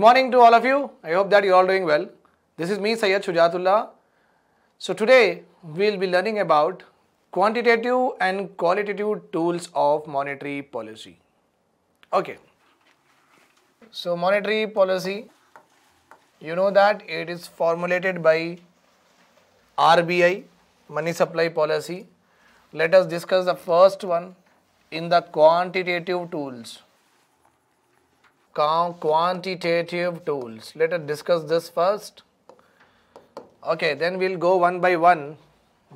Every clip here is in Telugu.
Good morning to all of you. I hope that you're all doing well. This is me, Sayyed Shujatullah. So today we'll be learning about quantitative and qualitative tools of monetary policy. Okay. So monetary policy, you know that it is formulated by RBI, money supply policy. Let us discuss the first one in the quantitative tools quantitative tools. Let us discuss this first. Okay, then we'll go one by one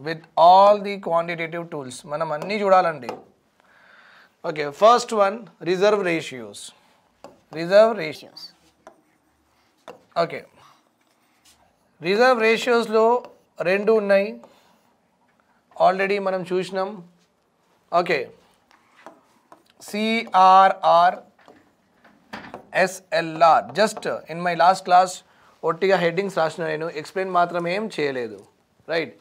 with all the quantitative tools. Manamani Judalandi. Okay, first one reserve ratios. Reserve ratios. Okay. Reserve ratios low rendu nai. Already manam chushnam. Okay. CRR SLR just in my last class ఒట్టిగా హెడ్డింగ్స్ రాసిన నేను ఎక్స్ప్లెయిన్ మాత్రం ఏం చేయలేదు right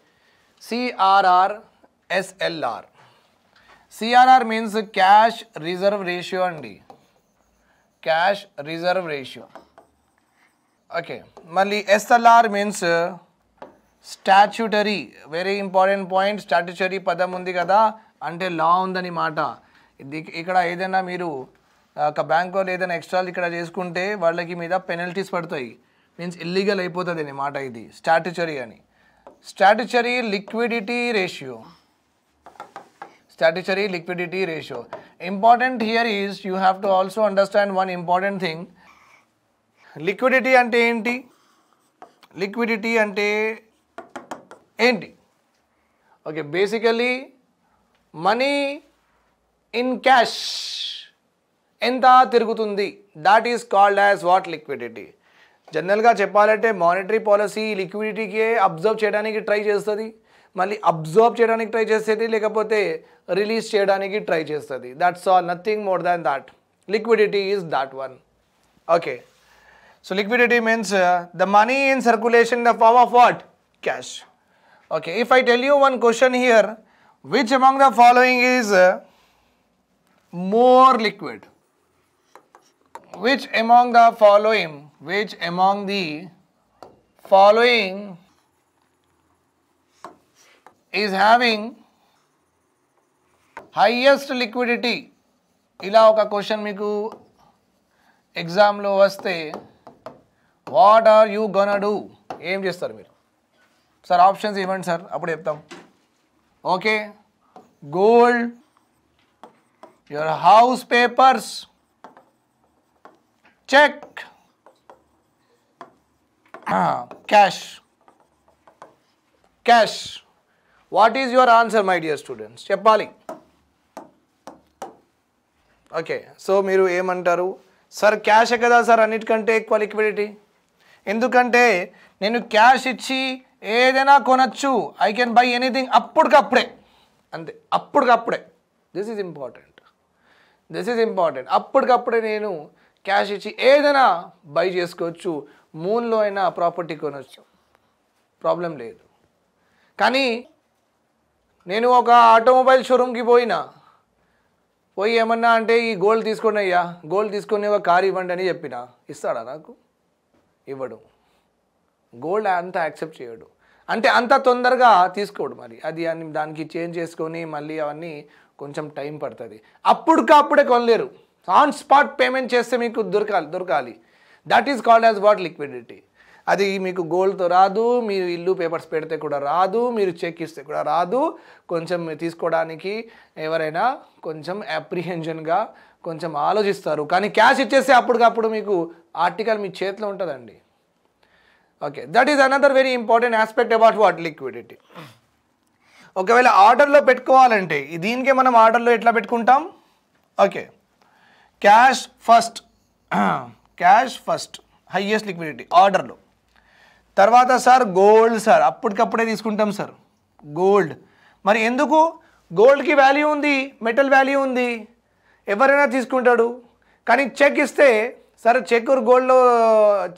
CRR SLR CRR means cash reserve ratio అండి క్యాష్ రిజర్వ్ రేషియో ఓకే మళ్ళీ SLR means statutory very important point statutory పదం ఉంది కదా అంటే లా ఉందని మాట ఇక్కడ ఏదైనా మీరు ఒక బ్యాంక్ వాళ్ళు ఏదైనా ఎక్స్ట్రా ఇక్కడ చేసుకుంటే వాళ్ళకి మీద పెనల్టీస్ పడతాయి మీన్స్ ఇల్లీగల్ అయిపోతుంది అని మాట ఇది స్టాటిచరీ అని statutory liquidity ratio statutory liquidity ratio important here is you have to also understand one important thing liquidity అంటే ఏంటి లిక్విడిటీ అంటే ఏంటి okay basically money in cash ఎంత తిరుగుతుంది that is called as what liquidity జనరల్గా చెప్పాలంటే మానిటరీ పాలసీ లిక్విడిటీకే అబ్జర్వ్ చేయడానికి ట్రై చేస్తుంది మళ్ళీ అబ్జర్వ్ చేయడానికి ట్రై చేస్తుంది లేకపోతే రిలీజ్ చేయడానికి ట్రై చేస్తుంది that's all nothing more than that liquidity is that one okay so liquidity means the money in circulation the form of what cash okay if I tell you one question here which among the following is more liquid which among the following which among the following is having highest liquidity ఇలా ఒక క్వశ్చన్ మీకు ఎగ్జామ్లో వస్తే what are you gonna do ఏం చేస్తారు మీరు సార్ ఆప్షన్స్ ఇవ్వండి సార్ అప్పుడు చెప్తాం okay gold your house papers check cash cash what is your answer my dear students చెప్పాలి ఓకే సో మీరు ఏమంటారు సార్ క్యాషే కదా సార్ అన్నిటికంటే ఎక్కువ లిక్విడిటీ ఎందుకంటే నేను క్యాష్ ఇచ్చి ఏదైనా కొనచ్చు ఐ కెన్ బై ఎనీథింగ్ అప్పటికప్పుడే అంతే అప్పటికప్పుడే this is important this is important అప్పటికప్పుడే నేను క్యాష్ ఇచ్చి ఏదైనా బై చేసుకోవచ్చు మూన్లో అయినా ప్రాపర్టీ కొనవచ్చు ప్రాబ్లం లేదు కానీ నేను ఒక ఆటోమొబైల్ షోరూమ్కి పోయినా పోయి ఏమన్నా అంటే ఈ గోల్డ్ తీసుకోండి అయ్యా గోల్డ్ తీసుకొని ఒక కారు ఇవ్వండి అని చెప్పిన ఇస్తాడా నాకు ఇవ్వడు గోల్డ్ అంత యాక్సెప్ట్ చేయడు అంటే అంత తొందరగా తీసుకోడు మరి అది దానికి చేంజ్ చేసుకొని మళ్ళీ అవన్నీ కొంచెం టైం పడుతుంది అప్పుడుకప్పుడే కొనలేరు ఆన్ స్పాట్ పేమెంట్ చేస్తే మీకు దొరకాలి దొరకాలి that is called as what liquidity అది మీకు గోల్డ్తో రాదు మీరు ఇల్లు పేపర్స్ పెడితే కూడా రాదు మీరు చెక్ ఇస్తే కూడా రాదు కొంచెం తీసుకోవడానికి ఎవరైనా కొంచెం అప్రిహెన్షన్గా కొంచెం ఆలోచిస్తారు కానీ క్యాష్ ఇచ్చేస్తే అప్పటికప్పుడు మీకు ఆర్టికల్ మీ చేతిలో ఉంటుందండి okay that is another very important aspect about what liquidity ఒకవేళ ఆర్డర్లో పెట్టుకోవాలంటే దీనికే మనం ఆర్డర్లో ఎట్లా పెట్టుకుంటాం okay cash first cash first highest liquidity ఆర్డర్లో తర్వాత సార్ గోల్డ్ సార్ అప్పటికప్పుడే తీసుకుంటాం సార్ గోల్డ్ మరి ఎందుకు గోల్డ్కి వాల్యూ ఉంది మెటల్ వాల్యూ ఉంది ఎవరైనా తీసుకుంటాడు కానీ చెక్ ఇస్తే సార్ చెక్ గోల్డ్లో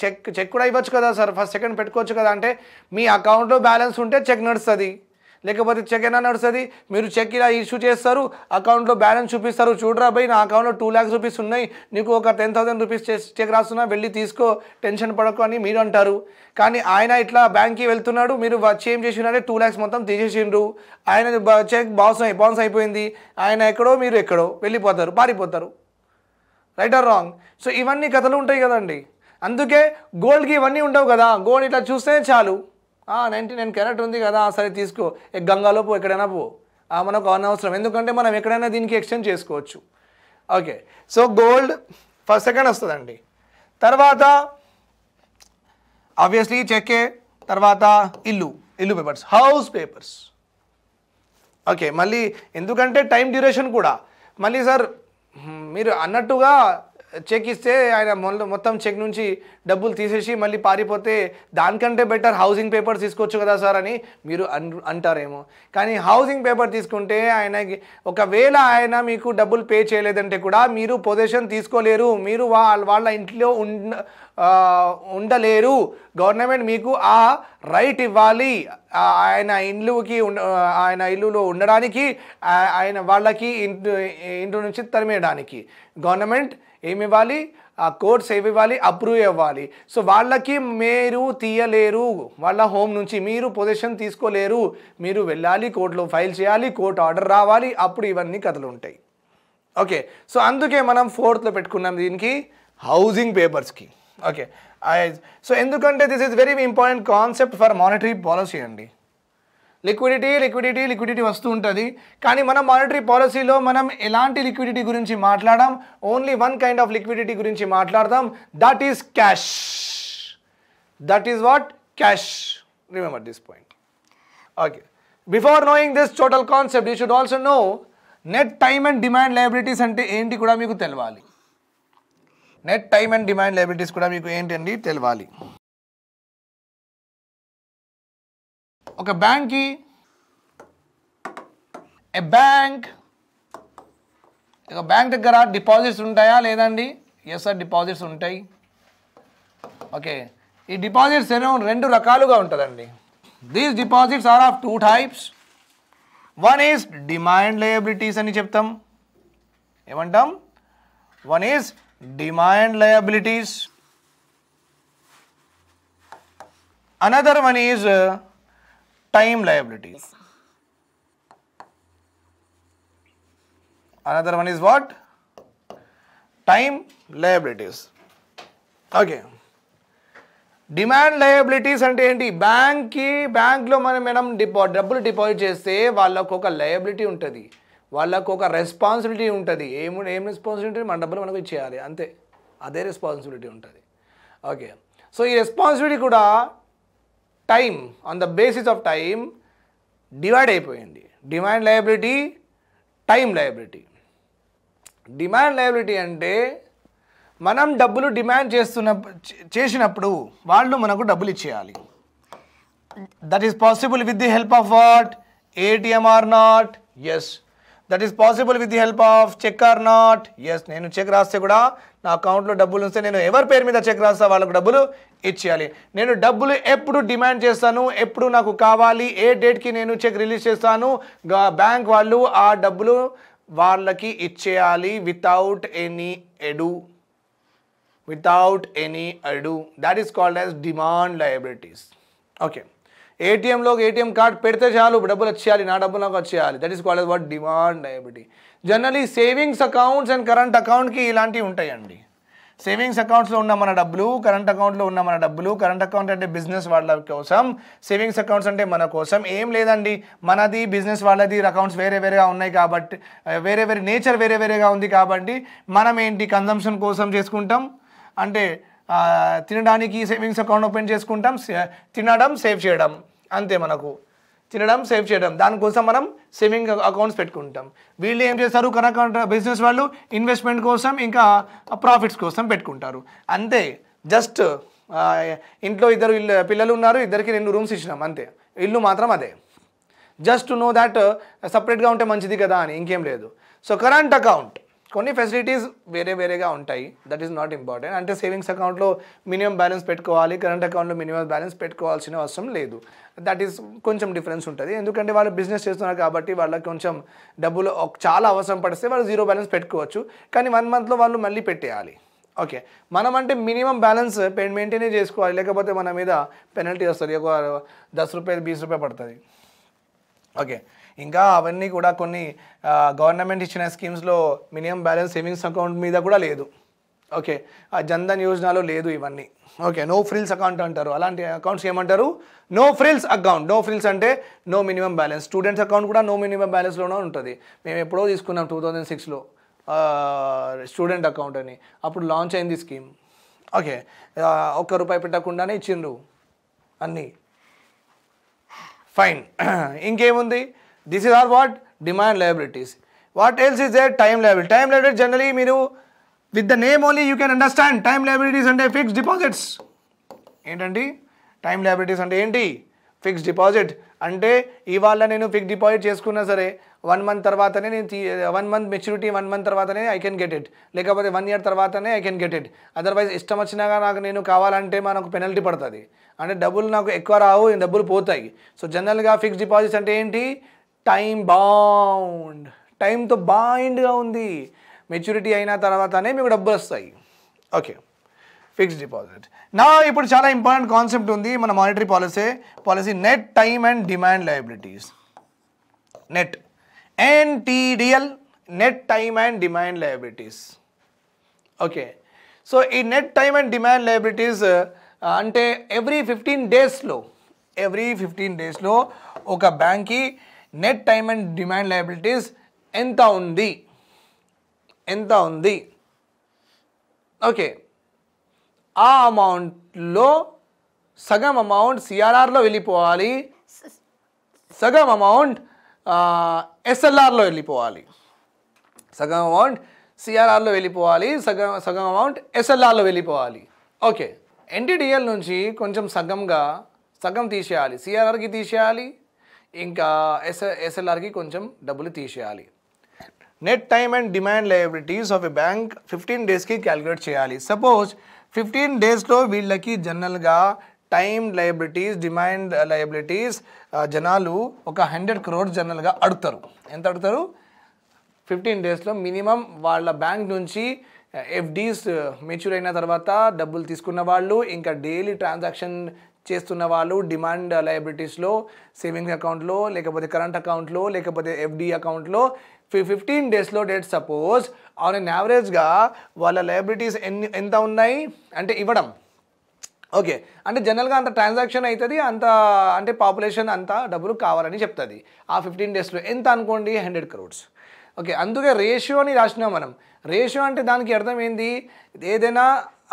చెక్ చెక్ కూడా ఇవ్వచ్చు కదా సార్ ఫస్ట్ సెకండ్ పెట్టుకోవచ్చు కదా అంటే మీ అకౌంట్లో బ్యాలెన్స్ ఉంటే చెక్ నడుస్తుంది లేకపోతే చెక్ ఎలా నడుస్తుంది మీరు చెక్ ఇలా ఇష్యూ చేస్తారు అకౌంట్లో బ్యాలెన్స్ చూపిస్తారు చూడరా భయ్ నా అకౌంట్లో టూ ల్యాక్స్ రూపీస్ ఉన్నాయి నీకు ఒక టెన్ థౌసండ్ రూపీస్ చెక్ రాస్తున్నా వెళ్ళి తీసుకో టెన్షన్ పడకు అని మీరు అంటారు కానీ ఆయన ఇట్లా బ్యాంక్కి వెళ్తున్నాడు మీరు వచ్చి ఏం టూ ల్యాక్స్ మొత్తం తీసేసిండ్రు ఆయన చెక్ బౌన్స్ బౌన్స్ అయిపోయింది ఆయన ఎక్కడో మీరు ఎక్కడో వెళ్ళిపోతారు పారిపోతారు రైట్ ఆర్ రాంగ్ సో ఇవన్నీ కథలు ఉంటాయి కదండి అందుకే గోల్డ్కి ఇవన్నీ ఉండవు కదా గోల్డ్ ఇట్లా చూస్తేనే చాలు నైంటీ నైన్ క్యారెట్ ఉంది కదా సరే తీసుకో గంగాలో పో ఎక్కడైనా పో మనకు అనవసరం ఎందుకంటే మనం ఎక్కడైనా దీనికి ఎక్స్చేంజ్ చేసుకోవచ్చు okay so gold first second వస్తుందండి తర్వాత ఆబ్వియస్లీ చెక్కే తర్వాత ఇల్లు ఇల్లు పేపర్స్ హౌస్ పేపర్స్ ఓకే మళ్ళీ ఎందుకంటే టైం డ్యూరేషన్ కూడా మళ్ళీ సార్ మీరు అన్నట్టుగా చెక్ ఇస్తే ఆయన మొత్తం చెక్ నుంచి డబ్బులు తీసేసి మళ్ళీ పారిపోతే దానికంటే బెటర్ హౌసింగ్ పేపర్స్ తీసుకోవచ్చు కదా సార్ అని మీరు అంటారేమో కానీ హౌసింగ్ పేపర్ తీసుకుంటే ఆయనకి ఒకవేళ ఆయన మీకు డబ్బులు పే చేయలేదంటే కూడా మీరు పొజిషన్ తీసుకోలేరు మీరు వాళ్ళ ఇంట్లో ఉండలేరు గవర్నమెంట్ మీకు ఆ రైట్ ఇవ్వాలి ఆయన ఇల్లుకి ఆయన ఇల్లులో ఉండడానికి ఆయన వాళ్ళకి ఇంటి ఇంటి నుంచి తరిమేయడానికి గవర్నమెంట్ ఏమి ఇవ్వాలి ఆ కోర్ట్స్ ఏమి ఇవ్వాలి అప్రూవ్ ఇవ్వాలి సో వాళ్ళకి మీరు తీయలేరు వాళ్ళ హోమ్ నుంచి మీరు పొజిషన్ తీసుకోలేరు మీరు వెళ్ళాలి కోర్టులో ఫైల్ చేయాలి కోర్టు ఆర్డర్ రావాలి అప్పుడు ఇవన్నీ కథలు ఉంటాయి ఓకే సో అందుకే మనం ఫోర్త్లో పెట్టుకున్నాం దీనికి హౌసింగ్ పేపర్స్కి ఓకే సో ఎందుకంటే this is very important concept for monetary policy అండి లిక్విడిటీ లిక్విడిటీ లిక్విడిటీ వస్తూ ఉంటుంది కానీ మనం మానిటరీ పాలసీలో మనం ఎలాంటి లిక్విడిటీ గురించి మాట్లాడాం only one kind of liquidity గురించి మాట్లాడదాం that is cash that is what cash remember this point okay before knowing this total concept you should also know net time and demand liabilities అంటే ఏంటి కూడా మీకు తెలియాలి net time and demand liabilities కూడా మీకు ఏంటండి తెలవాలి ఒక బ్యాంక్కి ఎ బ్యాంక్ ఇక బ్యాంక్ దగ్గర డిపాజిట్స్ ఉంటాయా లేదండి ఎస్ సార్ డిపాజిట్స్ ఉంటాయి ఓకే ఈ డిపాజిట్స్ ఏమో రెండు రకాలుగా ఉంటుందండి these deposits are of two types one is demand liabilities అని చెప్తాం ఏమంటాం one is demand liabilities another one is time liabilities another one is what time liabilities okay demand liabilities అంటే ఏంటి బ్యాంక్కి బ్యాంక్లో మనం మనం డిపా డబ్బులు డిపాజిట్ చేస్తే వాళ్ళకు ఒక లయబిలిటీ ఉంటుంది వాళ్ళకు ఒక రెస్పాన్సిబిలిటీ ఉంటుంది ఏము ఏం రెస్పాన్సిబిలిటీ మన డబ్బులు మనకు ఇచ్చేయాలి అంతే అదే రెస్పాన్సిబిలిటీ ఉంటుంది ఓకే సో ఈ రెస్పాన్సిబిలిటీ కూడా time on the basis of time divide అయిపోయింది demand liability time liability demand liability అంటే మనం డబ్బులు డిమాండ్ చేస్తున్న చేసినప్పుడు వాళ్ళు మనకు డబ్బులు ఇచ్చేయాలి that is possible with the help of what ATM or not yes that is possible with the help of cheque or not yes నేను చెక్ రాస్తే కూడా నా అకౌంట్లో డబ్బులు ఉంటే నేను ఎవరి పేరు మీద చెక్ రాస్తా వాళ్ళకు డబ్బులు ఇచ్చేయాలి నేను డబ్బులు ఎప్పుడు డిమాండ్ చేస్తాను ఎప్పుడు నాకు కావాలి ఏ డేట్కి నేను చెక్ రిలీజ్ చేస్తాను బ్యాంక్ వాళ్ళు ఆ డబ్బులు వాళ్ళకి ఇచ్చేయాలి without any ado without any ado that is called as demand liabilities okay ఏటీఎంలో ఏటీఎం కార్డ్ పెడితే చాలు డబ్బులు వచ్చేయాలి నా డబ్బులు నాకు వచ్చేయాలి that is call what demand liability generally savings accounts and current అకౌంట్కి ఇలాంటివి ఉంటాయండి సేవింగ్స్ అకౌంట్స్లో ఉన్న మన డబ్బులు కరెంట్ అకౌంట్లో ఉన్న మన డబ్బులు కరెంట్ అకౌంట్ అంటే బిజినెస్ వాళ్ళ కోసం సేవింగ్స్ అకౌంట్స్ అంటే మన కోసం ఏం లేదండి మనది బిజినెస్ వాళ్ళది అకౌంట్స్ వేరే వేరేగా ఉన్నాయి కాబట్టి eh, వేరే వేరే నేచర్ వేరే వేరేగా ఉంది కాబట్టి మనం ఏంటి కన్జంప్షన్ కోసం చేసుకుంటాం అంటే తినడానికి సేవింగ్స్ అకౌంట్ ఓపెన్ చేసుకుంటాం తినడం సేవ్ చేయడం అంతే మనకు తినడం సేవ్ చేయడం దానికోసం మనం సేవింగ్ అకౌంట్స్ పెట్టుకుంటాం వీళ్ళు ఏం చేస్తారు కరెక్ట్ బిజినెస్ వాళ్ళు ఇన్వెస్ట్మెంట్ కోసం ఇంకా ప్రాఫిట్స్ కోసం పెట్టుకుంటారు అంతే జస్ట్ ఇంట్లో ఇద్దరు పిల్లలు ఉన్నారు ఇద్దరికి రెండు రూమ్స్ ఇచ్చినాం అంతే ఇల్లు మాత్రం అదే జస్ట్ నో దాట్ సపరేట్గా ఉంటే మంచిది కదా అని ఇంకేం లేదు సో కరెంట్ అకౌంట్ కొన్ని ఫెసిలిటీస్ వేరే వేరేగా ఉంటాయి దట్ ఈస్ నాట్ ఇంపార్టెంట్ అంటే సేవింగ్స్ అకౌంట్లో మినిమం బ్యాలెన్స్ పెట్టుకోవాలి కరెంట్ అకౌంట్లో మినిమం బ్యాలెన్స్ పెట్టుకోవాల్సిన అవసరం లేదు దట్ ఈస్ కొంచెం డిఫరెన్స్ ఉంటుంది ఎందుకంటే వాళ్ళు బిజినెస్ చేస్తున్నారు కాబట్టి వాళ్ళకి కొంచెం డబ్బులు చాలా అవసరం పడిస్తే వాళ్ళు జీరో బ్యాలెన్స్ పెట్టుకోవచ్చు కానీ వన్ మంత్లో వాళ్ళు మళ్ళీ పెట్టేయాలి ఓకే మనం అంటే మినిమం బ్యాలెన్స్ మెయింటైన్ చేసుకోవాలి లేకపోతే మన మీద పెనల్టీ వస్తుంది ఒక దస్ రూపాయలు బీస్ రూపాయలు పడుతుంది ఓకే ఇంకా అవన్నీ కూడా కొన్ని గవర్నమెంట్ ఇచ్చిన స్కీమ్స్లో మినిమం బ్యాలెన్స్ సేవింగ్స్ అకౌంట్ మీద కూడా లేదు ఓకే ఆ జన్ధన్ యోజనలో లేదు ఇవన్నీ ఓకే నో ఫ్రిల్స్ అకౌంట్ అంటారు అలాంటి అకౌంట్స్ ఏమంటారు no frills account no frills అంటే no minimum balance students account కూడా నో మినిమం బ్యాలెన్స్లోనే ఉంటుంది మేము ఎప్పుడో తీసుకున్నాం టూ థౌజండ్ సిక్స్లో స్టూడెంట్ అకౌంట్ అని అప్పుడు లాంచ్ అయింది స్కీమ్ ఓకే ఒక్క రూపాయి పెట్టకుండానే ఇచ్చిండ్రు అన్నీ ఫైన్ ఇంకేముంది this is are what demand liabilities what else is there time liability time liability generally మీరు with the name only you can understand time liabilities అంటే ఫిక్స్డ్ డిపాజిట్స్ ఏంటండి టైం లయబిలిటీస్ అంటే ఏంటి ఫిక్స్డ్ డిపాజిట్ అంటే ఇవాళ నేను ఫిక్స్డ్ డిపాజిట్ చేసుకున్నా సరే వన్ మంత్ తర్వాతనే నేను one month maturity one month తర్వాతనే ఐ కెన్ గెట్ ఇట్ లేకపోతే వన్ ఇయర్ తర్వాతనే I can get it otherwise ఇష్టం వచ్చినాగా నాకు నేను కావాలంటే మనకు పెనల్టీ పడుతుంది అంటే డబ్బులు నాకు ఎక్కువ రావు డబ్బులు పోతాయి సో జనరల్గా ఫిక్స్డ్ డిపాజిట్స్ అంటే ఏంటి టైం బౌండ్ టైంతో బైండ్గా ఉంది మెచ్యూరిటీ అయిన తర్వాతనే మీకు డబ్బులు వస్తాయి ఓకే ఫిక్స్డ్ డిపాజిట్ నా ఇప్పుడు చాలా ఇంపార్టెంట్ కాన్సెప్ట్ ఉంది మన monetary policy policy net time and demand liabilities net NTDL net time and demand liabilities okay so ఈ net time and demand liabilities అంటే ఎవ్రీ ఫిఫ్టీన్ డేస్లో ఎవ్రీ ఫిఫ్టీన్ డేస్లో ఒక బ్యాంక్కి net time and demand liabilities ఎంత ఉంది ఎంత ఉంది ఓకే ఆ అమౌంట్లో సగం అమౌంట్ సిఆర్ఆర్లో వెళ్ళిపోవాలి సగం అమౌంట్ ఎస్ఎల్ఆర్లో వెళ్ళిపోవాలి సగం అమౌంట్ సిఆర్ఆర్లో వెళ్ళిపోవాలి సగం సగం అమౌంట్ ఎస్ఎల్ఆర్లో వెళ్ళిపోవాలి ఓకే ఎన్టీడిఎల్ నుంచి కొంచెం సగంగా సగం తీసేయాలి సిఆర్ఆర్కి తీసేయాలి ఇంకా ఎస్ ఎస్ఎల్ఆర్కి కొంచెం డబ్బులు తీసేయాలి net time and demand liabilities of a bank fifteen డేస్కి క్యాలిక్యులేట్ చేయాలి సపోజ్ ఫిఫ్టీన్ డేస్లో వీళ్ళకి జనరల్గా టైం లయబిలిటీస్ డిమాండ్ లయబిలిటీస్ జనాలు ఒక హండ్రెడ్ క్రోర్ జనరల్గా అడుగుతారు ఎంత అడుగుతారు ఫిఫ్టీన్ డేస్లో మినిమం వాళ్ళ బ్యాంక్ నుంచి ఎఫ్డీస్ మెచ్యూర్ అయిన తర్వాత డబ్బులు తీసుకున్న వాళ్ళు ఇంకా డైలీ ట్రాన్సాక్షన్ చేస్తున్న వాళ్ళు డిమాండ్ లయబిలిటీస్లో సేవింగ్ అకౌంట్లో లేకపోతే కరెంట్ అకౌంట్లో లేకపోతే ఎఫ్డి అకౌంట్లో ఫిఫ్టీన్ డేస్లో డేట్ సపోజ్ ఆన్ అన్ యావరేజ్గా వాళ్ళ లయబిలిటీస్ ఎన్ని ఎంత ఉన్నాయి అంటే ఇవ్వడం ఓకే అంటే జనరల్గా అంత ట్రాన్సాక్షన్ అవుతుంది అంత అంటే పాపులేషన్ అంత డబ్బులు కావాలని చెప్తుంది ఆ ఫిఫ్టీన్ డేస్లో ఎంత అనుకోండి హండ్రెడ్ క్రోడ్స్ ఓకే అందుకే రేషియో అని రాసినాం మనం రేషియో అంటే దానికి అర్థం ఏంది ఏదైనా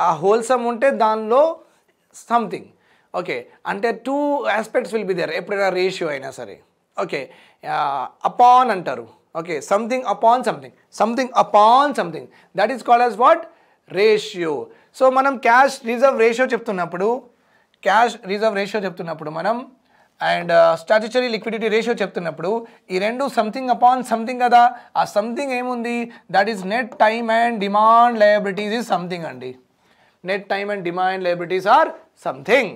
ఆ హోల్సమ్ ఉంటే దానిలో సంథింగ్ ఓకే అంటే two aspects will be there ఎప్పుడైనా రేషియో అయినా సరే ఓకే అపాన్ అంటారు okay something upon something something upon something that is called as what ratio so మనం క్యాష్ రిజర్వ్ రేషియో చెప్తున్నప్పుడు క్యాష్ రిజర్వ్ రేషియో చెప్తున్నప్పుడు మనం అండ్ స్టాట్యుటరీ లిక్విడిటీ రేషియో చెప్తున్నప్పుడు ఈ రెండు సంథింగ్ అపాన్ సంథింగ్ కదా ఆ సంథింగ్ ఏముంది that is net time and demand liabilities is something అండి net time and demand liabilities or something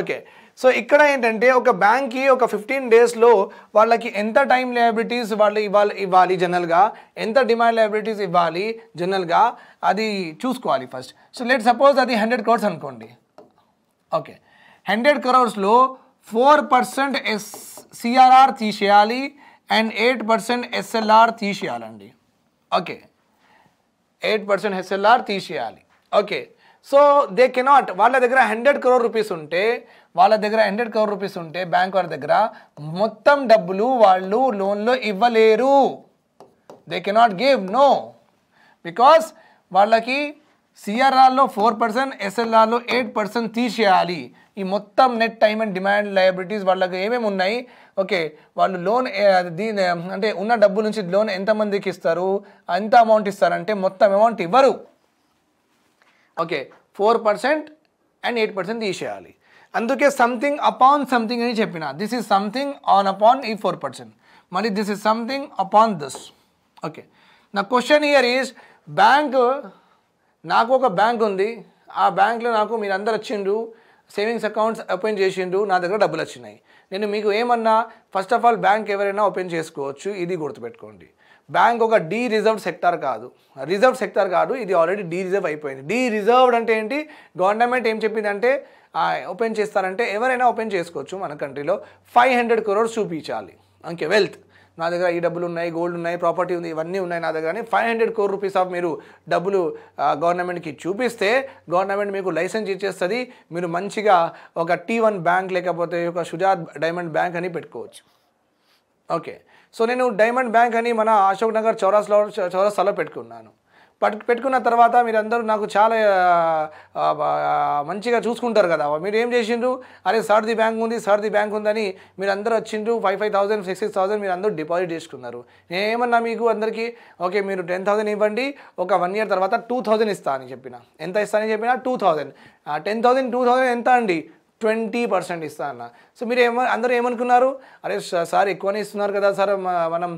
okay so ఇక్కడ ఏంటంటే ఒక బ్యాంక్కి ఒక ఫిఫ్టీన్ డేస్లో వాళ్ళకి ఎంత టైం లయబిలిటీస్ వాళ్ళు ఇవ్వాలి ఇవ్వాలి జనరల్గా ఎంత డిమాండ్ లయబిలిటీస్ ఇవ్వాలి జనరల్గా అది చూసుకోవాలి ఫస్ట్ సో లెట్ సపోజ్ అది హండ్రెడ్ క్రోర్స్ అనుకోండి ఓకే హండ్రెడ్ క్రోర్స్లో ఫోర్ పర్సెంట్ ఎస్ సిఆర్ఆర్ తీసేయాలి అండ్ ఎయిట్ పర్సెంట్ ఎస్ఎల్ఆర్ తీసేయాలండి ఓకే ఎయిట్ పర్సెంట్ ఎస్ఎల్ఆర్ తీసేయాలి ఓకే సో దే కెనాట్ వాళ్ళ దగ్గర హండ్రెడ్ క్రోర్ రూపీస్ ఉంటే వాళ్ళ దగ్గర హండ్రెడ్ క్రోర్ రూపీస్ ఉంటే బ్యాంక్ వాళ్ళ దగ్గర మొత్తం డబ్బులు వాళ్ళు లోన్లో ఇవ్వలేరు they cannot give no because వాళ్ళకి సిఆర్ఆర్లో ఫోర్ పర్సెంట్ ఎస్ఎల్ఆర్లో ఎయిట్ పర్సెంట్ తీసేయాలి ఈ మొత్తం net time and demand liabilities వాళ్ళకి ఏమేమి ఉన్నాయి ఓకే వాళ్ళు లోన్ దీని అంటే ఉన్న డబ్బు నుంచి లోన్ ఎంతమందికి ఇస్తారు ఎంత అమౌంట్ ఇస్తారంటే మొత్తం అమౌంట్ ఇవ్వరు okay four percent and eight percent తీసేయాలి అందుకే సంథింగ్ అపాన్ సంథింగ్ అని చెప్పిన this is something on upon ఈ ఫోర్ పర్సెంట్ మళ్ళీ this is something upon this okay నా క్వశ్చన్ ఇయర్ ఈజ్ బ్యాంక్ నాకు ఒక బ్యాంక్ ఉంది ఆ బ్యాంక్లో నాకు మీరు అందరు వచ్చిండ్రు సేవింగ్స్ అకౌంట్స్ ఓపెన్ చేసిండు నా దగ్గర డబ్బులు వచ్చినాయి నేను మీకు ఏమన్నా ఫస్ట్ ఆఫ్ ఆల్ బ్యాంక్ ఎవరైనా ఓపెన్ చేసుకోవచ్చు ఇది గుర్తుపెట్టుకోండి బ్యాంక్ ఒక డీ రిజర్వ్డ్ సెక్టార్ కాదు రిజర్వ్ సెక్టార్ కాదు ఇది ఆల్రెడీ డీ రిజర్వ్ అయిపోయింది డీ రిజర్వ్డ్ అంటే ఏంటి గవర్నమెంట్ ఏం చెప్పిందంటే ఓపెన్ చేస్తారంటే ఎవరైనా ఓపెన్ చేసుకోవచ్చు మన కంట్రీలో ఫైవ్ హండ్రెడ్ క్రోర్స్ చూపించాలి అంకే వెల్త్ నా దగ్గర ఈ డబ్బులు ఉన్నాయి గోల్డ్ ఉన్నాయి ప్రాపర్టీ ఉంది ఇవన్నీ ఉన్నాయి నా దగ్గర కానీ five hundred crore rupees of మీరు డబ్బులు గవర్నమెంట్కి చూపిస్తే గవర్నమెంట్ మీకు లైసెన్స్ ఇచ్చేస్తుంది మీరు మంచిగా ఒక టీ వన్ బ్యాంక్ లేకపోతే ఒక షుజాద్ డైమండ్ బ్యాంక్ అని పెట్టుకోవచ్చు ఓకే సో నేను డైమండ్ బ్యాంక్ అని మన అశోక్ నగర్ చౌరాస్లో చౌరాస్తాలో పెట్టుకున్నాను పట్టు పెట్టుకున్న తర్వాత మీరందరూ నాకు చాలా మంచిగా చూసుకుంటారు కదా మీరు ఏం చేసిండ్రు అరే సార్ది బ్యాంక్ ఉంది సార్ది బ్యాంక్ ఉందని మీరు అందరూ వచ్చిండ్రు five five thousand six six thousand మీరు అందరూ డిపాజిట్ చేసుకున్నారు నేనేమన్నా మీకు అందరికీ ఓకే మీరు టెన్ థౌసండ్ ఇవ్వండి ఒక వన్ ఇయర్ తర్వాత టూ థౌసండ్ ఇస్తా అని చెప్పిన ఎంత ఇస్తా అని చెప్పిన two thousand ten thousand two thousand ఎంత అండి ట్వంటీ పర్సెంట్ ఇస్తా అన్న సో మీరు ఏమో అందరూ ఏమనుకున్నారు అరే సార్ ఎక్కువనే ఇస్తున్నారు కదా సార్ మనం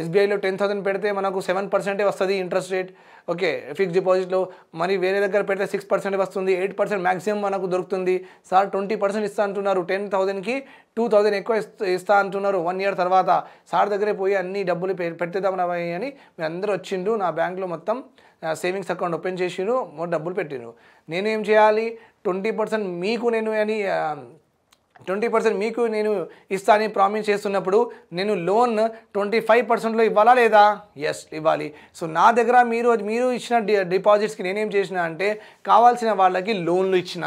ఎస్బీఐలో టెన్ థౌసండ్ పెడితే మనకు సెవెన్ పర్సెంటే వస్తుంది ఇంట్రెస్ట్ రేట్ ఓకే ఫిక్స్డ్ డిపాజిట్లో మరి వేరే దగ్గర పెడితే సిక్స్ పర్సెంట్ వస్తుంది ఎయిట్ పర్సెంట్ మ్యాక్సిమం మనకు దొరుకుతుంది సార్ ట్వంటీ పర్సెంట్ ఇస్తా అంటున్నారు టెన్ థౌసండ్కి టూ థౌసండ్ ఎక్కువ ఇస్తా అంటున్నారు వన్ ఇయర్ తర్వాత సార్ దగ్గరే పోయి అన్ని డబ్బులు పెట్టేద్దాం అని మీరు అందరూ వచ్చిండ్రు నా బ్యాంక్లో మొత్తం సేవింగ్స్ అకౌంట్ ఓపెన్ చేసిరు డబ్బులు పెట్టిరు ఏం చేయాలి ట్వంటీ పర్సెంట్ మీకు నేను అని ట్వంటీ పర్సెంట్ మీకు నేను ఇస్తానని ప్రామిస్ చేస్తున్నప్పుడు నేను లోన్ ట్వంటీ ఫైవ్ పర్సెంట్లో ఇవ్వాలా లేదా ఎస్ ఇవ్వాలి సో నా దగ్గర మీరు మీరు ఇచ్చిన డి డిపాజిట్స్కి నేనేం చేసిన అంటే కావాల్సిన వాళ్ళకి లోన్లు ఇచ్చిన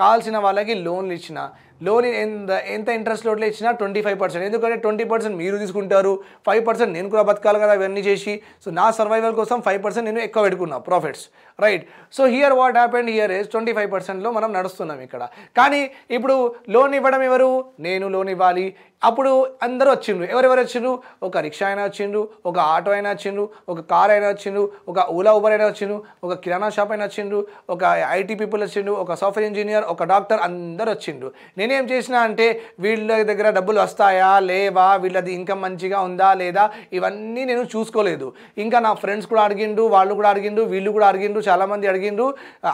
కావాల్సిన వాళ్ళకి లోన్లు ఇచ్చిన లోన్ ఎంత ఎంత ఇంట్రెస్ట్ లోట్లో ఇచ్చినా ట్వంటీ ఫైవ్ పర్సెంట్ ఎందుకంటే ట్వంటీ పర్సెంట్ మీరు తీసుకుంటారు ఫైవ్ పర్సెంట్ నేను కూడా బతకాలి కదా అవన్నీ చేసి సో నా సర్వైవల్ కోసం ఫైవ్ పర్సెంట్ నేను ఎక్కువ పెట్టుకున్నా profits right so here what happened here is twenty five పర్సెంట్లో మనం నడుస్తున్నాం ఇక్కడ కానీ ఇప్పుడు లోన్ ఇవ్వడం ఎవరు నేను లోన్ ఇవ్వాలి అప్పుడు అందరూ వచ్చిండ్రు ఎవరెవరు వచ్చిండ్రు ఒక రిక్షా అయినా వచ్చిండ్రు ఒక ఆటో అయినా వచ్చిండ్రు ఒక కార్ అయినా వచ్చిండ్రు ఒక ఓలా ఊబర్ అయినా వచ్చిండ్రు ఒక కిరాణా షాప్ అయినా వచ్చిండ్రు ఒక ఐటీ పీపుల్ వచ్చిండు ఒక సాఫ్ట్వేర్ ఇంజనీర్ ఒక డాక్టర్ అందరు వచ్చిండ్రు నేను నేనేం చేసినా అంటే వీళ్ళ దగ్గర డబ్బులు వస్తాయా లేవా వీళ్ళది ఇంకా మంచిగా ఉందా లేదా ఇవన్నీ నేను చూసుకోలేదు ఇంకా నా ఫ్రెండ్స్ కూడా అడిగిండు వాళ్ళు కూడా అడిగిండు వీళ్ళు కూడా అడిగిండు చాలామంది అడిగిండు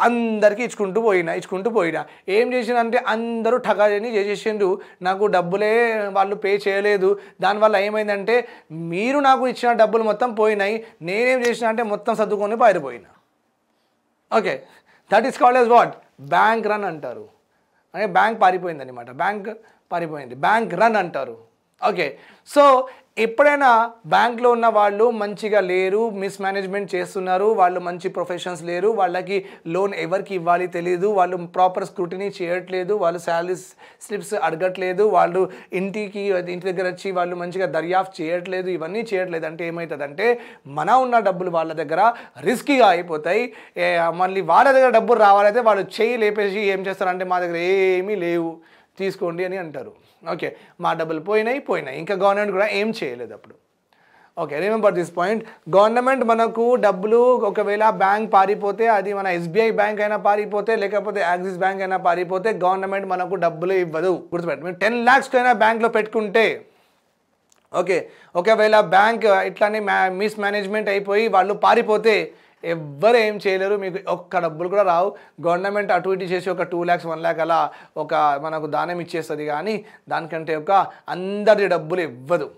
అందరికీ ఇచ్చుకుంటూ పోయినా ఇచ్చుకుంటూ పోయినా ఏం చేసినంటే అందరూ ఠగాని చేసేసిండు నాకు డబ్బులే వాళ్ళు పే చేయలేదు దానివల్ల ఏమైందంటే మీరు నాకు ఇచ్చిన డబ్బులు మొత్తం పోయినాయి నేనేం చేసినా అంటే మొత్తం సర్దుకొని పారిపోయినా okay that is called as what bank run అంటారు అనే బ్యాంక్ పారిపోయింది అనమాట బ్యాంక్ పారిపోయింది బ్యాంక్ రన్ అంటారు ఓకే సో ఎప్పుడైనా బ్యాంక్లో ఉన్న వాళ్ళు మంచిగా లేరు మిస్మేనేజ్మెంట్ చేస్తున్నారు వాళ్ళు మంచి ప్రొఫెషన్స్ లేరు వాళ్ళకి లోన్ ఎవరికి ఇవ్వాలి తెలియదు వాళ్ళు ప్రాపర్ స్క్రూటినీ చేయట్లేదు వాళ్ళు శాలరీ స్లిప్స్ అడగట్లేదు వాళ్ళు ఇంటికి ఇంటి దగ్గర వచ్చి వాళ్ళు మంచిగా దర్యాప్తు చేయట్లేదు ఇవన్నీ చేయట్లేదు అంటే ఏమవుతుందంటే మన ఉన్న డబ్బులు వాళ్ళ దగ్గర రిస్కీగా అయిపోతాయి మళ్ళీ వాళ్ళ దగ్గర డబ్బులు రావాలైతే వాళ్ళు చేయి లేపేసి ఏం చేస్తారంటే మా దగ్గర ఏమీ లేవు తీసుకోండి అని అంటారు ఓకే మా డబ్బులు పోయినాయి పోయినాయి ఇంకా గవర్నమెంట్ కూడా ఏం చేయలేదు అప్పుడు okay remember this point government మనకు డబ్బులు ఒకవేళ బ్యాంక్ పారిపోతే అది మన ఎస్బీఐ బ్యాంక్ అయినా పారిపోతే లేకపోతే యాక్సిస్ బ్యాంక్ అయినా పారిపోతే గవర్నమెంట్ మనకు డబ్బులు ఇవ్వదు గుర్తుపెట్టి టెన్ ల్యాక్స్కి అయినా బ్యాంక్లో పెట్టుకుంటే ఓకే ఒకవేళ బ్యాంక్ ఇట్లానే మ్యా మిస్ మేనేజ్మెంట్ అయిపోయి వాళ్ళు పారిపోతే ఎవ్వరు ఏం చేయలేరు మీకు ఒక్క డబ్బులు కూడా రావు గవర్నమెంట్ అటు ఇటు చేసి ఒక టూ ల్యాక్స్ వన్ ల్యాక్ అలా ఒక మనకు దానం ఇచ్చేస్తుంది కానీ దానికంటే ఒక అందరి డబ్బులు ఇవ్వదు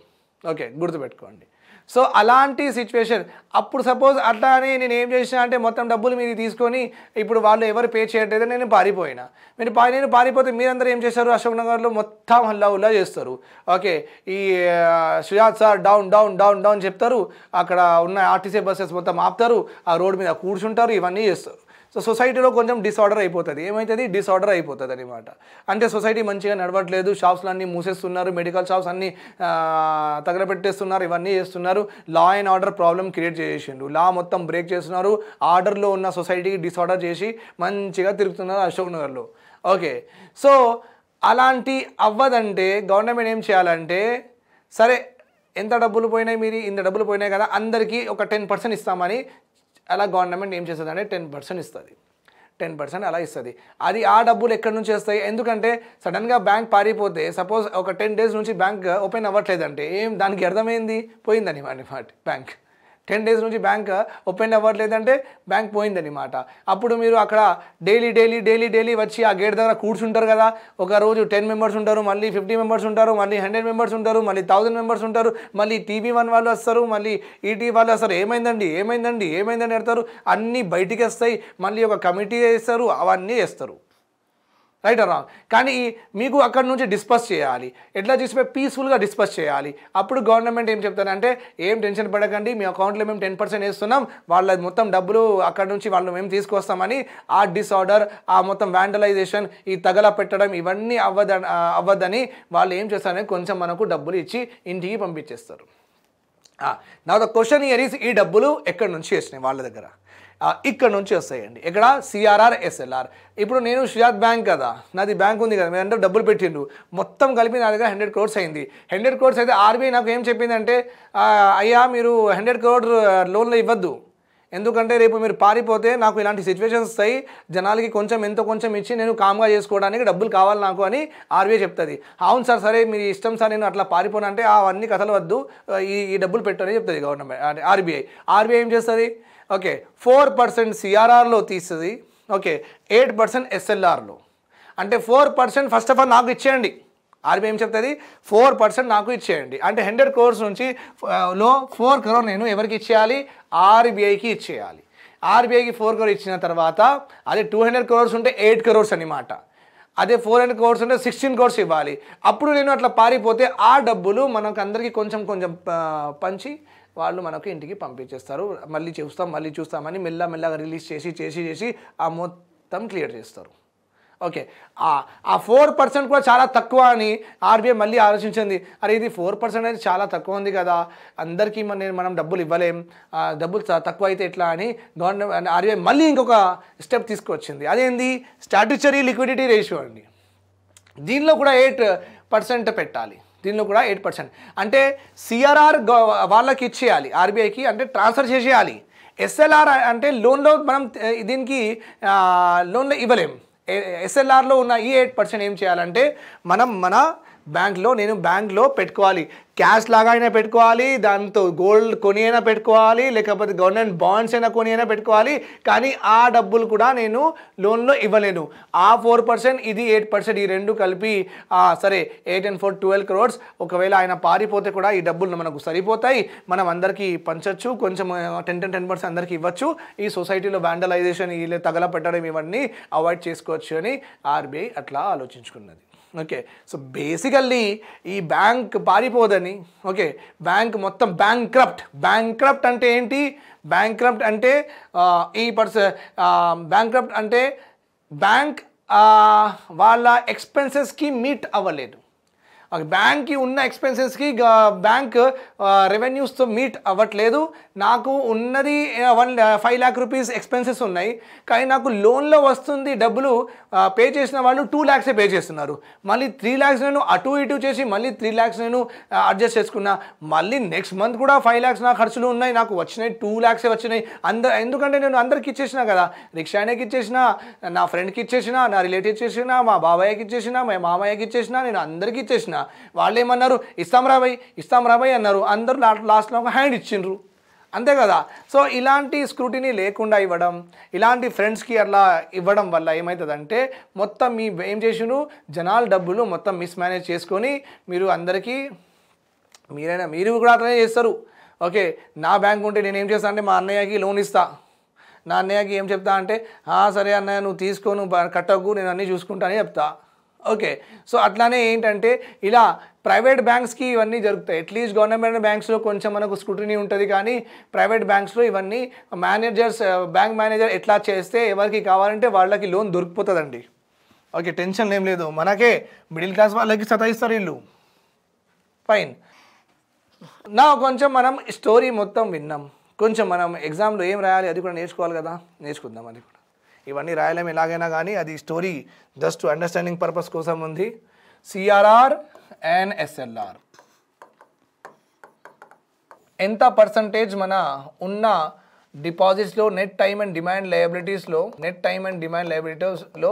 ఓకే గుర్తుపెట్టుకోండి సో అలాంటి సిచ్యువేషన్ అప్పుడు సపోజ్ అట్లా అని నేను ఏం చేసినా అంటే మొత్తం డబ్బులు మీరు తీసుకొని ఇప్పుడు వాళ్ళు ఎవరు పే చేయట్లేదు నేను పారిపోయినా మీరు పా నేను పారిపోతే మీరందరూ ఏం చేస్తారు అశోక్ నగర్లో మొత్తం హల్లా హుల్లా చేస్తారు ఓకే ఈ Sujat sir down down down down చెప్తారు అక్కడ ఉన్న ఆర్టీసీ బస్సెస్ మొత్తం ఆపుతారు ఆ రోడ్డు మీద కూర్చుంటారు ఇవన్నీ చేస్తారు సో సొసైటీలో కొంచెం డిసార్డర్ అయిపోతుంది ఏమవుతుంది డిసార్డర్ అయిపోతుంది అనమాట అంటే సొసైటీ మంచిగా నడవట్లేదు షాప్స్లు అన్నీ మూసేస్తున్నారు మెడికల్ షాప్స్ అన్నీ తగలబెట్టేస్తున్నారు ఇవన్నీ చేస్తున్నారు law and order problem create చేసిండు లా మొత్తం బ్రేక్ చేస్తున్నారు ఆర్డర్లో ఉన్న సొసైటీకి డిసార్డర్ చేసి మంచిగా తిరుగుతున్నారు అశోక్ నగర్లో ఓకే సో అలాంటి అవ్వదంటే గవర్నమెంట్ ఏం చేయాలంటే సరే ఎంత డబ్బులు పోయినాయి మీరు ఇంత డబ్బులు పోయినాయి కదా అందరికీ ఒక టెన్ పర్సెంట్ ఇస్తామని అలా గవర్నమెంట్ ఏం చేస్తుంది అంటే టెన్ పర్సెంట్ ఇస్తుంది టెన్ పర్సెంట్ అలా ఇస్తుంది అది ఆ డబ్బులు ఎక్కడి నుంచి వస్తాయి ఎందుకంటే సడన్గా బ్యాంక్ పారిపోతే సపోజ్ ఒక టెన్ డేస్ నుంచి బ్యాంక్ ఓపెన్ అవ్వట్లేదంటే ఏం దానికి అర్థమైంది పోయిందని మాట బ్యాంక్ టెన్ డేస్ నుంచి బ్యాంక్ ఓపెన్ అవ్వట్లేదంటే బ్యాంక్ పోయిందనమాట అప్పుడు మీరు అక్కడ డైలీ డైలీ డైలీ డైలీ వచ్చి ఆ గేట్ దగ్గర కూర్చుంటారు కదా ఒక రోజు టెన్ మెంబర్స్ ఉంటారు మళ్ళీ ఫిఫ్టీ మెంబర్స్ ఉంటారు మళ్ళీ హండ్రెడ్ మెంబర్స్ ఉంటారు మళ్ళీ థౌజండ్ మెంబర్స్ ఉంటారు మళ్ళీ టీవీ వన్ వాళ్ళు వస్తారు మళ్ళీ ఈటీవీ వాళ్ళు వస్తారు ఏమైందండి ఏమైందండి ఏమైందని పెడతారు అన్నీ బయటికి వస్తాయి మళ్ళీ ఒక కమిటీ వేస్తారు అవన్నీ వేస్తారు రైట్ ఆర్ రాంగ్ కానీ మీకు అక్కడ నుంచి డిస్పస్ చేయాలి ఎట్లా చేసిపోయి పీస్ఫుల్గా డిస్పస్ చేయాలి అప్పుడు గవర్నమెంట్ ఏం చెప్తారంటే ఏం టెన్షన్ పడకండి మీ అకౌంట్లో మేము టెన్ పర్సెంట్ వేస్తున్నాం వాళ్ళ మొత్తం డబ్బులు అక్కడ నుంచి వాళ్ళు మేము తీసుకొస్తామని ఆ డిసార్డర్ ఆ మొత్తం వ్యాండలైజేషన్ ఈ తగల పెట్టడం ఇవన్నీ అవ్వద అవ్వదని వాళ్ళు ఏం చేస్తారని కొంచెం మనకు డబ్బులు ఇచ్చి ఇంటికి పంపించేస్తారు నా ద క్వశ్చన్ ఇయర్ ఈజ్ ఈ డబ్బులు ఎక్కడి నుంచి వేసినాయి వాళ్ళ దగ్గర ఇక్కడ నుంచి వస్తాయండి ఇక్కడ సిఆర్ఆర్ ఎస్ఎల్ఆర్ ఇప్పుడు నేను షియాద్ బ్యాంక్ కదా నాది బ్యాంక్ ఉంది కదా అందరూ డబ్బులు పెట్టిండు మొత్తం కలిపి నా దగ్గర హండ్రెడ్ క్రోర్స్ అయింది హండ్రెడ్ క్రోర్స్ అయితే ఆర్బీఐ నాకు ఏం చెప్పిందంటే అయ్యా మీరు హండ్రెడ్ క్రోర్ లోన్లు ఇవ్వద్దు ఎందుకంటే రేపు మీరు పారిపోతే నాకు ఇలాంటి సిచ్యువేషన్స్ వస్తాయి జనాలకి కొంచెం ఎంతో కొంచెం ఇచ్చి నేను కామ్గా చేసుకోవడానికి డబ్బులు కావాలి నాకు అని ఆర్బీఐ చెప్తుంది అవును సార్ సరే మీ ఇష్టం సార్ నేను అట్లా పారిపోనంటే అవన్నీ కథలు వద్దు ఈ డబ్బులు పెట్టని చెప్తుంది గవర్నమెంట్ ఆర్బీఐ ఆర్బీఐ ఏం చేస్తుంది ఓకే ఫోర్ పర్సెంట్ సిఆర్ఆర్లో తీస్తుంది ఓకే ఎయిట్ పర్సెంట్ ఎస్ఎల్ఆర్లో అంటే four percent first of all నాకు ఇచ్చేయండి ఆర్బీఐ ఏం చెప్తుంది ఫోర్ పర్సెంట్ నాకు ఇచ్చేయండి అంటే హండ్రెడ్ క్రోర్స్ నుంచి uh, లో ఫోర్ క్రోర్ నేను ఎవరికి ఇచ్చేయాలి ఆర్బీఐకి ఇచ్చేయాలి ఆర్బీఐకి ఫోర్ క్రోర్ ఇచ్చిన తర్వాత అదే టూ హండ్రెడ్ క్రోర్స్ ఉంటే ఎయిట్ క్రోర్స్ అనమాట అదే ఫోర్ హండ్రెడ్ క్రోర్స్ ఉంటే సిక్స్టీన్ క్రోర్స్ ఇవ్వాలి అప్పుడు నేను అట్లా పారిపోతే ఆ డబ్బులు మనకు అందరికీ కొంచెం కొంచెం uh, పంచి వాళ్ళు మనకు ఇంటికి పంపించేస్తారు మళ్ళీ చూస్తాం మళ్ళీ చూస్తామని మెల్లమెల్లగా రిలీజ్ చేసి చేసి చేసి ఆ మొత్తం క్లియర్ చేస్తారు ఓకే ఆ ఫోర్ పర్సెంట్ కూడా చాలా తక్కువ అని ఆర్బీఐ మళ్ళీ ఆలోచించింది అరే ఇది ఫోర్ పర్సెంట్ అనేది చాలా తక్కువ ఉంది కదా అందరికీ మన మనం డబ్బులు ఇవ్వలేం డబ్బులు తక్కువ అయితే ఎట్లా అని గవర్నమెంట్ ఆర్బీఐ మళ్ళీ ఇంకొక స్టెప్ తీసుకొచ్చింది అదేంది స్టాట్యుచరీ లిక్విడిటీ రేషియో అండి దీనిలో కూడా ఎయిట్ పర్సెంట్ పెట్టాలి దీనిలో కూడా ఎయిట్ పర్సెంట్ అంటే సిఆర్ఆర్ వాళ్ళకి ఇచ్చేయాలి ఆర్బీఐకి అంటే ట్రాన్స్ఫర్ చేసేయాలి ఎస్ఎల్ఆర్ అంటే లోన్లో మనం దీనికి లోన్లో ఇవ్వలేం ఎస్ఎల్ఆర్లో ఉన్న ఈ ఎయిట్ పర్సెంట్ ఏం చేయాలంటే మనం మన బ్యాంక్లో నేను బ్యాంక్లో పెట్టుకోవాలి క్యాష్ లాగా అయినా పెట్టుకోవాలి దాంతో గోల్డ్ కొని అయినా పెట్టుకోవాలి లేకపోతే గవర్నమెంట్ బాండ్స్ అయినా కొని అయినా పెట్టుకోవాలి కానీ ఆ డబ్బులు కూడా నేను లోన్లో ఇవ్వలేను ఆ ఫోర్ పర్సెంట్ ఇది ఎయిట్ పర్సెంట్ ఈ రెండు కలిపి సరే eight and four twelve crores ఒకవేళ ఆయన పారిపోతే కూడా ఈ డబ్బులు మనకు సరిపోతాయి మనం అందరికీ పంచవచ్చు కొంచెం టెన్ టెన్ టెన్ పర్సెంట్ అందరికీ ఇవ్వచ్చు ఈ సొసైటీలో వ్యాండలైజేషన్ ఇలా తగల పెట్టడం ఇవన్నీ అవాయిడ్ చేసుకోవచ్చు అని ఆర్బీఐ అట్లా ఆలోచించుకున్నది ఓకే సో బేసికల్లీ ఈ బ్యాంక్ పారిపోదని ఓకే బ్యాంక్ మొత్తం బ్యాంక్ క్రప్ట్ బ్యాంక్ క్రప్ట్ అంటే ఏంటి బ్యాంక్ క్రప్ట్ అంటే ఈ పర్స బ్యాంక్ క్రప్ట్ అంటే బ్యాంక్ వాళ్ళ ఎక్స్పెన్సెస్కి మీట్ అవ్వలేదు బ్యాంక్కి ఉన్న ఎక్స్పెన్సెస్కి బ్యాంక్ రెవెన్యూస్తో మీట్ అవ్వట్లేదు నాకు ఉన్నది one five lakh rupees expenses ఉన్నాయి కానీ నాకు లోన్లో వస్తుంది డబ్బులు పే చేసిన వాళ్ళు టూ ల్యాక్సే పే చేస్తున్నారు మళ్ళీ త్రీ ల్యాక్స్ నేను అటు ఇటు చేసి మళ్ళీ త్రీ ల్యాక్స్ నేను అడ్జస్ట్ చేసుకున్నా మళ్ళీ నెక్స్ట్ మంత్ కూడా ఫైవ్ ల్యాక్స్ నా ఖర్చులు ఉన్నాయి నాకు వచ్చినాయి టూ ల్యాక్సే వచ్చినాయి అందరు ఎందుకంటే నేను అందరికి ఇచ్చేసిన కదా రిక్షా ఆయనకి ఇచ్చేసిన నా ఫ్రెండ్కి ఇచ్చేసిన నా రిలేటివ్ ఇచ్చేసిన మా బాబాయ్కి ఇచ్చేసిన మా మామయ్యకి ఇచ్చేసిన నేను అందరికీ ఇచ్చేసిన చేసినా వాళ్ళు ఏమన్నారు ఇస్తాం రాబాయ్ ఇస్తాం రాబాయ్ అన్నారు అందరూ లాస్ట్లో ఒక హ్యాండ్ ఇచ్చిండ్రు అంతే కదా సో ఇలాంటి స్క్రూటినీ లేకుండా ఇవ్వడం ఇలాంటి ఫ్రెండ్స్కి అట్లా ఇవ్వడం వల్ల ఏమవుతుందంటే మొత్తం మీ ఏం చేసిండ్రు జనాల డబ్బులు మొత్తం మిస్మేనేజ్ చేసుకొని మీరు అందరికీ మీరైనా మీరు కూడా అట్లనే చేస్తారు ఓకే నా బ్యాంక్ ఉంటే నేను ఏం చేస్తాను అంటే మా అన్నయ్యకి లోన్ ఇస్తా నా అన్నయ్యకి ఏం చెప్తా అంటే సరే అన్నయ్య నువ్వు తీసుకో నువ్వు కట్టకు నేను అన్నీ చూసుకుంటానని చెప్తా ఓకే సో అట్లానే ఏంటంటే ఇలా ప్రైవేట్ బ్యాంక్స్కి ఇవన్నీ జరుగుతాయి అట్లీస్ట్ గవర్నమెంట్ బ్యాంక్స్లో కొంచెం మనకు స్క్రూటినీ ఉంటుంది కానీ ప్రైవేట్ బ్యాంక్స్లో ఇవన్నీ మేనేజర్స్ బ్యాంక్ మేనేజర్ ఎట్లా చేస్తే ఎవరికి కావాలంటే వాళ్ళకి లోన్ దొరికిపోతుందండి ఓకే టెన్షన్ ఏం లేదు మనకే మిడిల్ క్లాస్ వాళ్ళకి సతాయిస్తారు వీళ్ళు ఫైన్ నా కొంచెం మనం స్టోరీ మొత్తం విన్నాం కొంచెం మనం ఎగ్జామ్లో ఏం రాయాలి అది కూడా నేర్చుకోవాలి కదా నేర్చుకుందాం అది కూడా ఇవన్నీ రాయలేం ఎలాగైనా కానీ అది స్టోరీ జస్ట్ అండర్స్టాండింగ్ పర్పస్ కోసం ఉంది సిఆర్ఆర్ అండ్ ఎస్ఎల్ఆర్ ఎంత పర్సంటేజ్ మన ఉన్న డిపాజిట్స్లో నెట్ టైమ్ అండ్ డిమాండ్ లయబిలిటీస్లో నెట్ టైమ్ అండ్ డిమాండ్ లయబిలిటీస్లో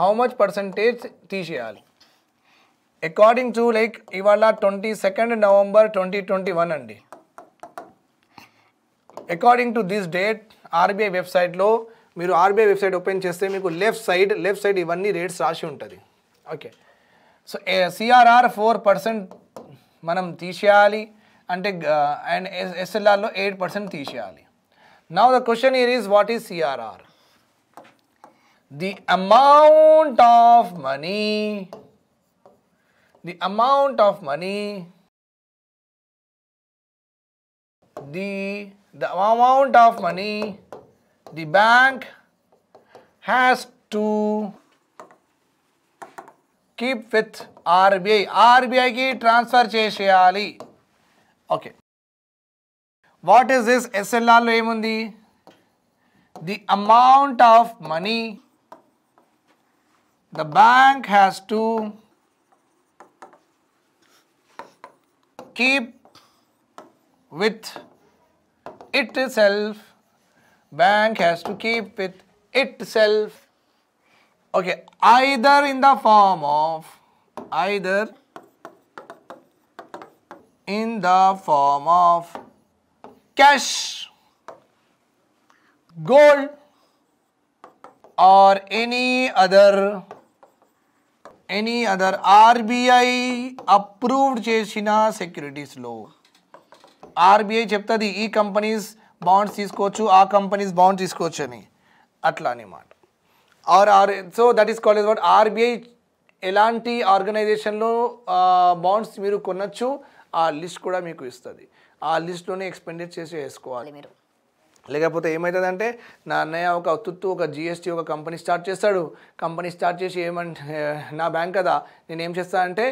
హౌ మచ్ పర్సంటేజ్ తీసేయాలి అకార్డింగ్ టు లైక్ ఇవాళ twenty second November twenty twenty one అండి according to this date RBI వెబ్సైట్లో మీరు ఆర్బీఐ వెబ్సైట్ ఓపెన్ చేస్తే మీకు లెఫ్ట్ సైడ్ లెఫ్ట్ సైడ్ ఇవన్నీ రేట్స్ రాసి ఉంటుంది okay so CRR four percent మనం తీసేయాలి అంటే అండ్ ఎస్ఎల్ఆర్లో ఎయిట్ పర్సెంట్ తీసేయాలి now the question here is what is CRR the amount of money the amount of money the the amount of money the bank has to keep with RBI. RBI ki transfer cheshiyali. Okay. What is this SLR lo The amount of money the bank has to keep with itself Bank has to keep it itself. Okay, either in the form of, either in the form of cash, gold or any other any other RBI approved చేసిన securities law RBI chapter the e companies. Bonds తీసుకోవచ్చు ఆ కంపెనీస్ బాండ్ తీసుకోవచ్చు అని అట్లా అనమాట ఆర్ ఆర్ so that is called what RBI ఎలాంటి ఆర్గనైజేషన్లో బాండ్స్ మీరు కొనొచ్చు ఆ లిస్ట్ కూడా మీకు ఇస్తుంది ఆ లిస్ట్లోనే ఎక్స్పెండిచర్ చేసి వేసుకోవాలి మీరు లేకపోతే ఏమవుతుందంటే నా అన్నయ్య ఒక తుత్తు ఒక జిఎస్టీ ఒక కంపెనీ స్టార్ట్ చేస్తాడు కంపెనీ స్టార్ట్ చేసి ఏమంటే నా బ్యాంక్ కదా నేను ఏం చేస్తానంటే అంటే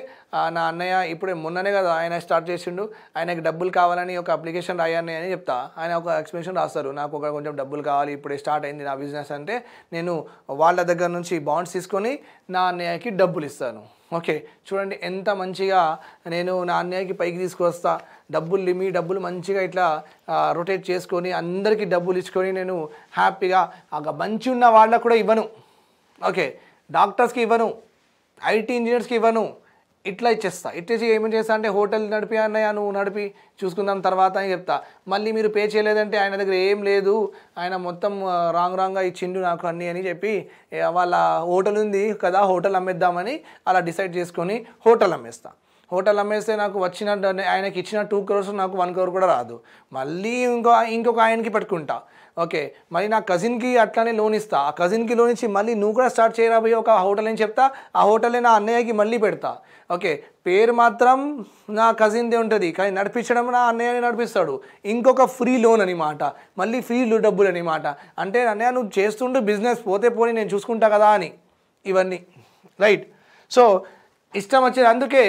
నా అన్నయ్య ఇప్పుడే మొన్ననే కదా ఆయన స్టార్ట్ చేసిండు ఆయనకి డబ్బులు కావాలని ఒక అప్లికేషన్ రాయాలని అని చెప్తా ఆయన ఒక ఎక్స్ప్లెనేషన్ రాస్తారు నాకు ఒక కొంచెం డబ్బులు కావాలి ఇప్పుడే స్టార్ట్ అయింది నా బిజినెస్ అంటే నేను వాళ్ళ దగ్గర నుంచి బాండ్స్ తీసుకొని నా అన్నయ్యకి డబ్బులు ఇస్తాను ఓకే చూడండి ఎంత మంచిగా నేను నా అన్నయ్యకి పైకి తీసుకొస్తాను డబ్బులు మీ డబ్బులు మంచిగా ఇట్లా రొటేట్ చేసుకొని అందరికీ డబ్బులు ఇచ్చుకొని నేను హ్యాపీగా మంచి ఉన్న వాళ్ళకు కూడా ఇవ్వను ఓకే డాక్టర్స్కి ఇవ్వను ఐటీ ఇంజనీర్స్కి ఇవ్వను ఇట్లా ఇచ్చేస్తా ఇచ్చేసి ఏమేమి చేస్తా అంటే హోటల్ నడిపి అన్నయ్య నువ్వు నడిపి చూసుకుందాం తర్వాత అని చెప్తా మళ్ళీ మీరు పే చేయలేదంటే ఆయన దగ్గర ఏం లేదు ఆయన మొత్తం రాంగ్ రాంగ్గా ఇచ్చిండు నాకు అన్ని అని చెప్పి వాళ్ళ హోటల్ ఉంది కదా హోటల్ అమ్మేద్దామని అలా డిసైడ్ చేసుకొని హోటల్ అమ్మేస్తాను హోటల్ అమ్మేస్తే నాకు వచ్చిన ఆయనకి ఇచ్చిన టూ క్రోర్స్ నాకు వన్ క్రోర్ కూడా రాదు మళ్ళీ ఇంకో ఇంకొక ఆయనకి పెట్టుకుంటా ఓకే మళ్ళీ నా కజిన్కి అట్లానే లోన్ ఇస్తా ఆ కజిన్కి లోన్ ఇచ్చి మళ్ళీ నువ్వు కూడా స్టార్ట్ చేయరాబోయే ఒక హోటల్ అని చెప్తా ఆ హోటల్ని నా అన్నయ్యకి మళ్ళీ పెడతా ఓకే పేరు మాత్రం నా కజిన్దే ఉంటుంది కానీ నడిపించడం నా అన్నయ్యని నడిపిస్తాడు ఇంకొక ఫ్రీ లోన్ అనమాట మళ్ళీ ఫ్రీ డబ్బులు అనమాట అంటే అన్నయ్య నువ్వు చేస్తుంటూ బిజినెస్ పోతే పోని నేను చూసుకుంటా కదా అని ఇవన్నీ రైట్ సో ఇష్టం వచ్చేది అందుకే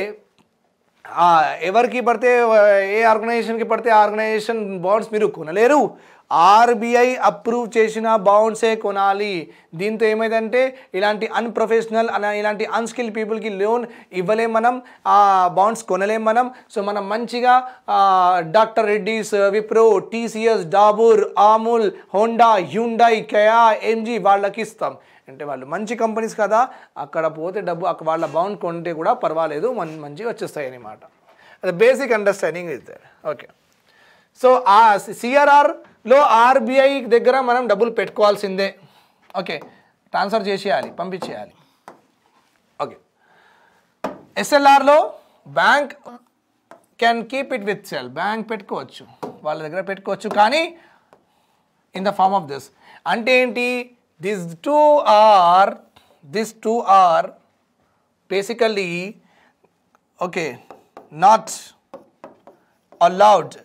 ఎవరికి పడితే ఏ ఆర్గనైజేషన్కి పడితే ఆ ఆర్గనైజేషన్ బాండ్స్ మీరు కొనలేరు ఆర్బీఐ అప్రూవ్ చేసిన బాండ్సే కొనాలి దీంతో ఏమైందంటే ఇలాంటి అన్ప్రొఫెషనల్ ఇలాంటి అన్స్కిల్ పీపుల్కి లోన్ ఇవ్వలేం మనం ఆ బాండ్స్ కొనలేం మనం సో మనం మంచిగా doctor Reddy's Wipro TCS Dabur Amul Honda Hyundai Kia MG వాళ్ళకి ఇస్తాం అంటే వాళ్ళు మంచి కంపెనీస్ కదా అక్కడ పోతే డబ్బు అక్కడ వాళ్ళ బౌండ్ కొంటే కూడా పర్వాలేదు మన మంచిగా వచ్చేస్తాయి అనమాట అది బేసిక్ అండర్స్టాండింగ్ ఇది ఓకే సో ఆ సిఆర్ఆర్లో ఆర్బీఐ దగ్గర మనం డబ్బులు పెట్టుకోవాల్సిందే ఓకే ట్రాన్స్ఫర్ చేసేయాలి పంపించేయాలి ఓకే ఎస్ఎల్ఆర్లో bank can keep it with self bank పెట్టుకోవచ్చు వాళ్ళ దగ్గర పెట్టుకోవచ్చు కానీ in the form of this అంటే ఏంటి these two are these two are basically okay not allowed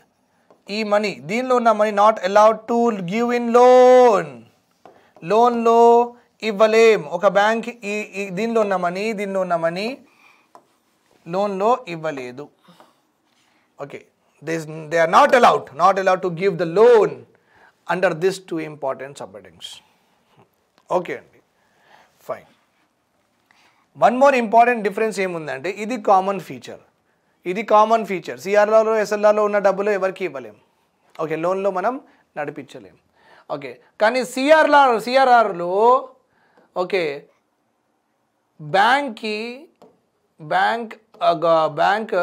e money din lo unna money not allowed to give in loan loan lo ivvalem oka bank ee din lo unna money din lo unna money loan lo ivvaledu okay they are not allowed not allowed to give the loan under these two important subheadings okay అండి fine one more important difference ఏముందంటే ఇది కామన్ ఫీచర్ ఇది కామన్ ఫీచర్ సిఆర్ఆర్లో ఎస్ఎల్ఆర్లో ఉన్న డబ్బులు ఎవరికి ఇవ్వలేం ఓకే లోన్లో మనం నడిపించలేం ఓకే కానీ సిఆర్ఆర్ సిఆర్ఆర్లో ఓకే బ్యాంక్కి బ్యాంక్ బ్యాంక్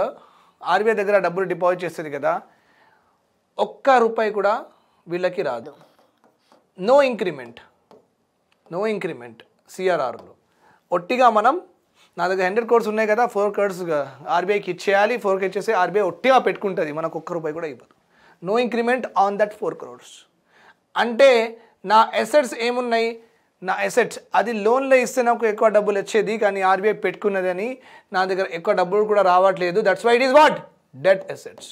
ఆర్బీఐ దగ్గర డబ్బులు డిపాజిట్ చేస్తుంది కదా ఒక్క రూపాయి కూడా వీళ్ళకి రాదు నో ఇంక్రిమెంట్ నో ఇంక్రిమెంట్ సిఆర్ఆర్లో ఒట్టిగా మనం నా దగ్గర హండ్రెడ్ కోర్స్ ఉన్నాయి కదా ఫోర్ కోర్స్ ఆర్బీఐకి ఇచ్చేయాలి ఫోర్కి ఇచ్చేసి ఆర్బీఐ ఒట్టిగా పెట్టుకుంటుంది మనకు ఒక్క రూపాయి కూడా ఇవ్వదు no increment on that four crores అంటే నా ఎసెట్స్ ఏమున్నాయి నా ఎసెట్స్ అది లోన్లో ఇస్తే నాకు ఎక్కువ డబ్బులు వచ్చేది కానీ ఆర్బీఐ పెట్టుకున్నది అని నా దగ్గర ఎక్కువ డబ్బులు కూడా రావట్లేదు that's why it is what dead assets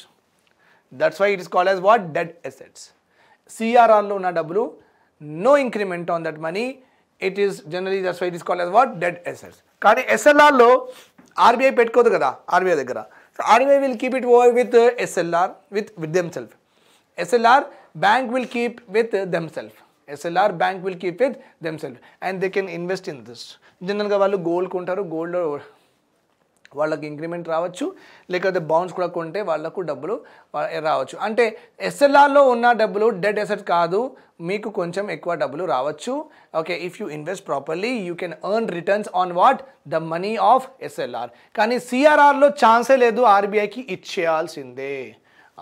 that's why it is call as what dead assets సిఆర్ఆర్లో ఉన్న డబ్బులు no increment on that money it is generally that's why it is call as what dead assets కానీ ఎస్ఎల్ఆర్లో ఆర్బీఐ పెట్టుకోదు కదా ఆర్బీఐ దగ్గర so RBI will keep it over with SLR with with them self SLR bank will keep with them self SLR bank will keep with them self and they can invest in this జనరల్గా వాళ్ళు గోల్డ్ కొంటారు గోల్డ్ వాళ్ళకి ఇంక్రిమెంట్ రావచ్చు లేకపోతే బౌన్స్ కూడా కొంటే వాళ్లకు డబ్బులు రావచ్చు అంటే ఎస్ఎల్ఆర్లో ఉన్న డబ్బులు డెడ్ ఎసెట్ కాదు మీకు కొంచెం ఎక్కువ డబ్బులు రావచ్చు okay if you invest properly you can earn returns on what the money of SLR కానీ సిఆర్ఆర్లో ఛాన్సే లేదు ఆర్బీఐకి ఇచ్చేయాల్సిందే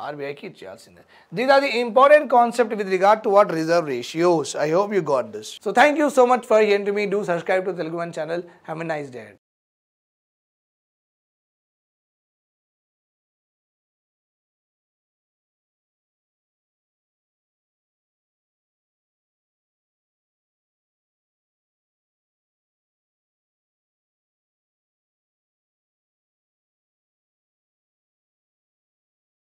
ఆర్బీఐకి ఇచ్చేయాల్సిందే these are the important concept with regard to what reserve ratios I hope you got this so thank you so much for hearing to me do subscribe to Telugu one channel have a nice day